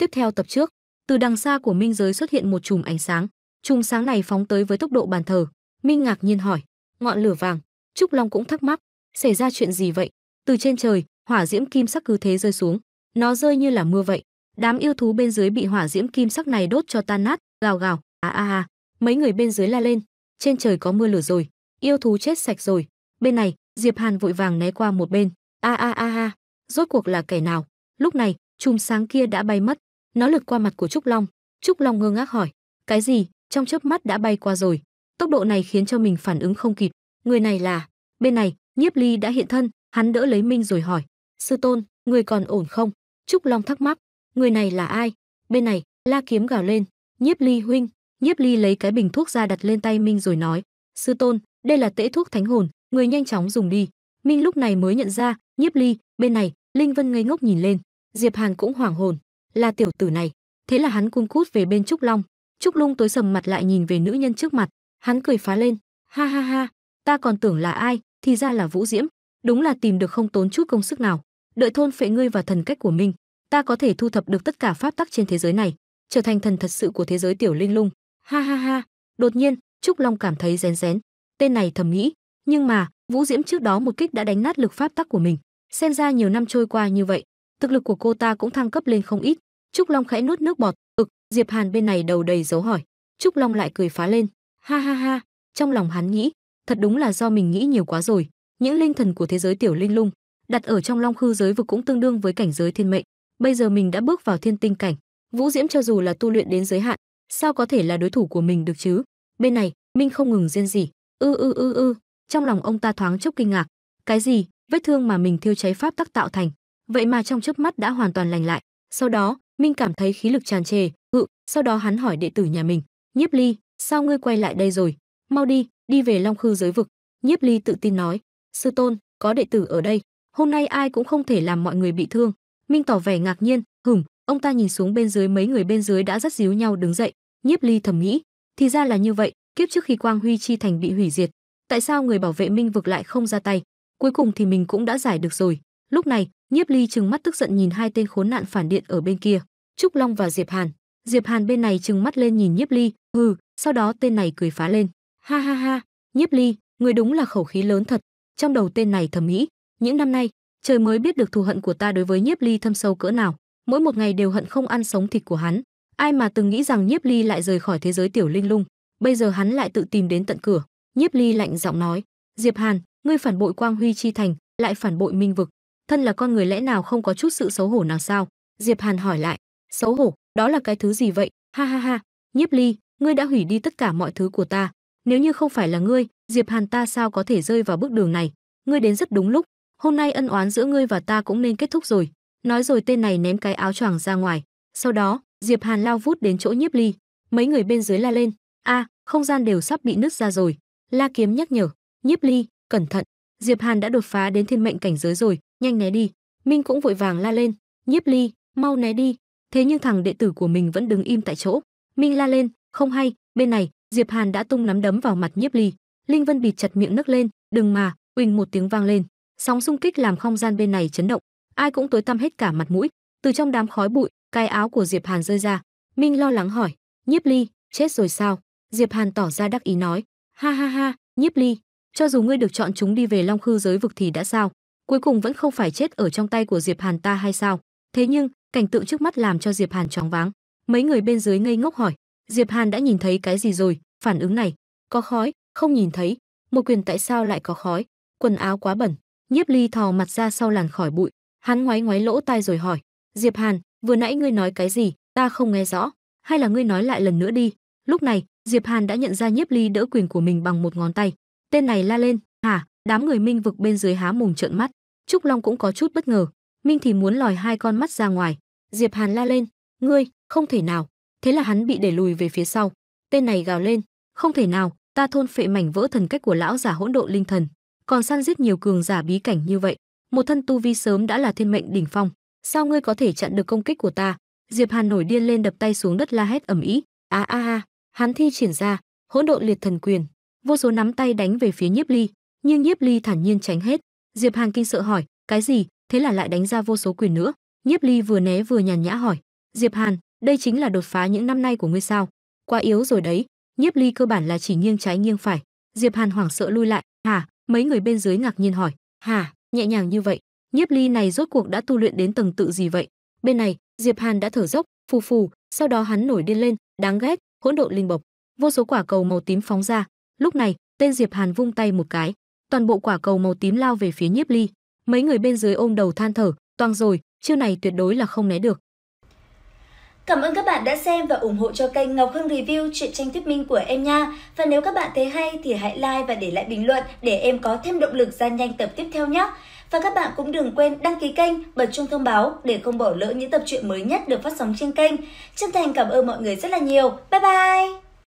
Tiếp theo tập trước, từ đằng xa của minh giới xuất hiện một chùm ánh sáng. Chùm sáng này phóng tới với tốc độ bàn thờ. Minh ngạc nhiên hỏi, ngọn lửa vàng. Trúc Long cũng thắc mắc, xảy ra chuyện gì vậy? Từ trên trời, hỏa diễm kim sắc cứ thế rơi xuống. Nó rơi như là mưa vậy. Đám yêu thú bên dưới bị hỏa diễm kim sắc này đốt cho tan nát, gào gào, a a a. Mấy người bên dưới la lên, trên trời có mưa lửa rồi, yêu thú chết sạch rồi. Bên này, Diệp Hàn vội vàng né qua một bên. A a a a, rốt cuộc là kẻ nào? Lúc này, chùm sáng kia đã bay mất, nó lượt qua mặt của Trúc Long, Trúc Long ngơ ngác hỏi, "Cái gì?" Trong chớp mắt đã bay qua rồi. Tốc độ này khiến cho mình phản ứng không kịp, người này là, bên này, Nhiếp Ly đã hiện thân, hắn đỡ lấy Minh rồi hỏi, "Sư tôn, người còn ổn không?" Trúc Long thắc mắc, "Người này là ai?" Bên này, La Kiếm gào lên, "Nhiếp Ly huynh." Nhiếp Ly lấy cái bình thuốc ra đặt lên tay Minh rồi nói, "Sư tôn, đây là tễ thuốc thánh hồn, người nhanh chóng dùng đi." Minh lúc này mới nhận ra, Nhiếp Ly, bên này, Linh Vân ngây ngốc nhìn lên, Diệp Hàn cũng hoảng hồn, là tiểu tử này thế là hắn cung cút về bên trúc long trúc lung tối sầm mặt lại nhìn về nữ nhân trước mặt hắn cười phá lên ha ha ha ta còn tưởng là ai thì ra là vũ diễm đúng là tìm được không tốn chút công sức nào đợi thôn phệ ngươi và thần cách của mình ta có thể thu thập được tất cả pháp tắc trên thế giới này trở thành thần thật sự của thế giới tiểu linh lung ha ha ha đột nhiên trúc long cảm thấy rén rén tên này thầm nghĩ nhưng mà vũ diễm trước đó một kích đã đánh nát lực pháp tắc của mình xem ra nhiều năm trôi qua như vậy thực lực của cô ta cũng thăng cấp lên không ít. Trúc Long khẽ nuốt nước bọt, "Ực." Diệp Hàn bên này đầu đầy dấu hỏi. Trúc Long lại cười phá lên, "Ha ha ha." Trong lòng hắn nghĩ, thật đúng là do mình nghĩ nhiều quá rồi. Những linh thần của thế giới tiểu linh lung, đặt ở trong Long Khư giới vực cũng tương đương với cảnh giới thiên mệnh. Bây giờ mình đã bước vào thiên tinh cảnh, Vũ Diễm cho dù là tu luyện đến giới hạn, sao có thể là đối thủ của mình được chứ? Bên này, Minh không ngừng rên rỉ, "Ư ư ư ư." Trong lòng ông ta thoáng chốc kinh ngạc, cái gì? Vết thương mà mình thiêu cháy pháp tắc tạo thành, vậy mà trong chớp mắt đã hoàn toàn lành lại sau đó minh cảm thấy khí lực tràn trề hự ừ, sau đó hắn hỏi đệ tử nhà mình nhiếp ly sao ngươi quay lại đây rồi mau đi đi về long khư giới vực nhiếp ly tự tin nói sư tôn có đệ tử ở đây hôm nay ai cũng không thể làm mọi người bị thương minh tỏ vẻ ngạc nhiên hửng ông ta nhìn xuống bên dưới mấy người bên dưới đã rất díu nhau đứng dậy nhiếp ly thầm nghĩ thì ra là như vậy kiếp trước khi quang huy chi thành bị hủy diệt tại sao người bảo vệ minh vực lại không ra tay cuối cùng thì mình cũng đã giải được rồi lúc này Nhiếp Ly trừng mắt tức giận nhìn hai tên khốn nạn phản điện ở bên kia, Trúc Long và Diệp Hàn. Diệp Hàn bên này trừng mắt lên nhìn Nhiếp Ly, hừ, sau đó tên này cười phá lên. Ha ha ha, Nhiếp Ly, người đúng là khẩu khí lớn thật. Trong đầu tên này thầm nghĩ, những năm nay, trời mới biết được thù hận của ta đối với Nhiếp Ly thâm sâu cỡ nào, mỗi một ngày đều hận không ăn sống thịt của hắn. Ai mà từng nghĩ rằng Nhiếp Ly lại rời khỏi thế giới tiểu linh lung, bây giờ hắn lại tự tìm đến tận cửa. Nhiếp Ly lạnh giọng nói, "Diệp Hàn, ngươi phản bội Quang Huy chi thành, lại phản bội Minh vực, thân là con người lẽ nào không có chút sự xấu hổ nào sao diệp hàn hỏi lại xấu hổ đó là cái thứ gì vậy ha ha ha nhiếp ly ngươi đã hủy đi tất cả mọi thứ của ta nếu như không phải là ngươi diệp hàn ta sao có thể rơi vào bước đường này ngươi đến rất đúng lúc hôm nay ân oán giữa ngươi và ta cũng nên kết thúc rồi nói rồi tên này ném cái áo choàng ra ngoài sau đó diệp hàn lao vút đến chỗ nhiếp ly mấy người bên dưới la lên a à, không gian đều sắp bị nứt ra rồi la kiếm nhắc nhở nhiếp ly cẩn thận diệp hàn đã đột phá đến thiên mệnh cảnh giới rồi nhanh né đi. Minh cũng vội vàng la lên, "Nhiếp Ly, mau né đi." Thế nhưng thằng đệ tử của mình vẫn đứng im tại chỗ. Minh la lên, "Không hay, bên này, Diệp Hàn đã tung nắm đấm vào mặt Nhiếp Ly." Linh Vân bịt chặt miệng nấc lên, "Đừng mà!" Uỳnh một tiếng vang lên, sóng xung kích làm không gian bên này chấn động, ai cũng tối tăm hết cả mặt mũi. Từ trong đám khói bụi, cái áo của Diệp Hàn rơi ra. Minh lo lắng hỏi, "Nhiếp Ly, chết rồi sao?" Diệp Hàn tỏ ra đắc ý nói, "Ha ha ha, Nhiếp Ly, cho dù ngươi được chọn chúng đi về Long Khư giới vực thì đã sao? cuối cùng vẫn không phải chết ở trong tay của Diệp Hàn ta hay sao? Thế nhưng, cảnh tượng trước mắt làm cho Diệp Hàn choáng váng. Mấy người bên dưới ngây ngốc hỏi, Diệp Hàn đã nhìn thấy cái gì rồi? Phản ứng này, có khói, không nhìn thấy, một quyền tại sao lại có khói? Quần áo quá bẩn. Nhiếp Ly thò mặt ra sau làn khỏi bụi, hắn ngoái ngoái lỗ tai rồi hỏi, "Diệp Hàn, vừa nãy ngươi nói cái gì? Ta không nghe rõ, hay là ngươi nói lại lần nữa đi?" Lúc này, Diệp Hàn đã nhận ra Nhiếp Ly đỡ quyền của mình bằng một ngón tay. Tên này la lên, "Hả?" Đám người Minh vực bên dưới há mồm trợn mắt, Trúc Long cũng có chút bất ngờ, Minh thì muốn lòi hai con mắt ra ngoài. Diệp Hàn la lên, "Ngươi, không thể nào." Thế là hắn bị đẩy lùi về phía sau. Tên này gào lên, "Không thể nào, ta thôn phệ mảnh vỡ thần cách của lão giả hỗn độ linh thần, còn săn giết nhiều cường giả bí cảnh như vậy, một thân tu vi sớm đã là thiên mệnh đỉnh phong, sao ngươi có thể chặn được công kích của ta?" Diệp Hàn nổi điên lên đập tay xuống đất la hét ầm ĩ, "A a a!" Hắn thi triển ra hỗn độn liệt thần quyền, vô số nắm tay đánh về phía Nhiếp Ly, nhưng Nhiếp Ly thản nhiên tránh hết. Diệp Hàn kinh sợ hỏi, cái gì? Thế là lại đánh ra vô số quyền nữa. Nhiếp Ly vừa né vừa nhàn nhã hỏi, Diệp Hàn, đây chính là đột phá những năm nay của ngươi sao? Quá yếu rồi đấy. Nhiếp Ly cơ bản là chỉ nghiêng trái nghiêng phải. Diệp Hàn hoảng sợ lui lại, hả? Mấy người bên dưới ngạc nhiên hỏi, hả? Nhẹ nhàng như vậy, Nhiếp Ly này rốt cuộc đã tu luyện đến tầng tự gì vậy? Bên này, Diệp Hàn đã thở dốc, phù phù, sau đó hắn nổi điên lên, đáng ghét, hỗn độn linh bộc. Vô số quả cầu màu tím phóng ra. Lúc này, tên Diệp Hàn vung tay một cái, toàn bộ quả cầu màu tím lao về phía nhiếp ly mấy người bên dưới ôm đầu than thở toang rồi chiêu này tuyệt đối là không né được Cảm ơn các bạn đã xem và ủng hộ cho kênh Ngọc Hưng Review truyện tranh thuyết minh của em nha. Và nếu các bạn thấy hay thì hãy like và để lại bình luận để em có thêm động lực ra nhanh tập tiếp theo nhé. Và các bạn cũng đừng quên đăng ký kênh, bật chuông thông báo để không bỏ lỡ những tập truyện mới nhất được phát sóng trên kênh. Chân thành cảm ơn mọi người rất là nhiều. Bye bye!